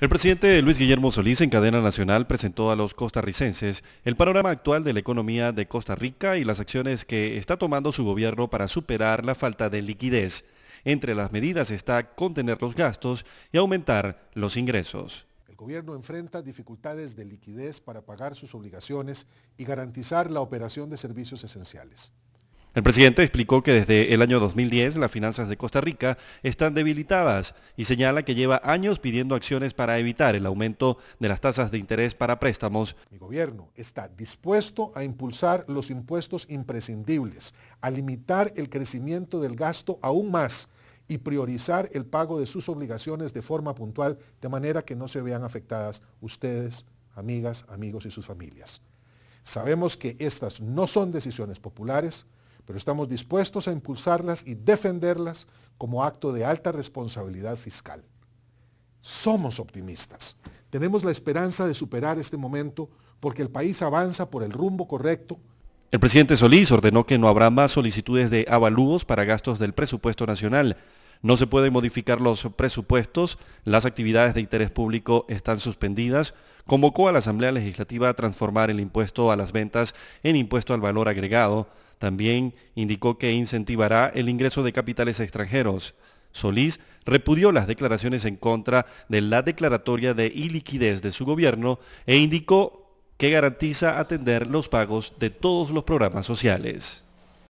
El presidente Luis Guillermo Solís en cadena nacional presentó a los costarricenses el panorama actual de la economía de Costa Rica y las acciones que está tomando su gobierno para superar la falta de liquidez. Entre las medidas está contener los gastos y aumentar los ingresos. El gobierno enfrenta dificultades de liquidez para pagar sus obligaciones y garantizar la operación de servicios esenciales. El presidente explicó que desde el año 2010 las finanzas de Costa Rica están debilitadas y señala que lleva años pidiendo acciones para evitar el aumento de las tasas de interés para préstamos. Mi gobierno está dispuesto a impulsar los impuestos imprescindibles, a limitar el crecimiento del gasto aún más y priorizar el pago de sus obligaciones de forma puntual, de manera que no se vean afectadas ustedes, amigas, amigos y sus familias. Sabemos que estas no son decisiones populares, pero estamos dispuestos a impulsarlas y defenderlas como acto de alta responsabilidad fiscal. Somos optimistas. Tenemos la esperanza de superar este momento porque el país avanza por el rumbo correcto. El presidente Solís ordenó que no habrá más solicitudes de avalúos para gastos del presupuesto nacional. No se pueden modificar los presupuestos, las actividades de interés público están suspendidas, convocó a la Asamblea Legislativa a transformar el impuesto a las ventas en impuesto al valor agregado, también indicó que incentivará el ingreso de capitales extranjeros. Solís repudió las declaraciones en contra de la declaratoria de iliquidez de su gobierno e indicó que garantiza atender los pagos de todos los programas sociales.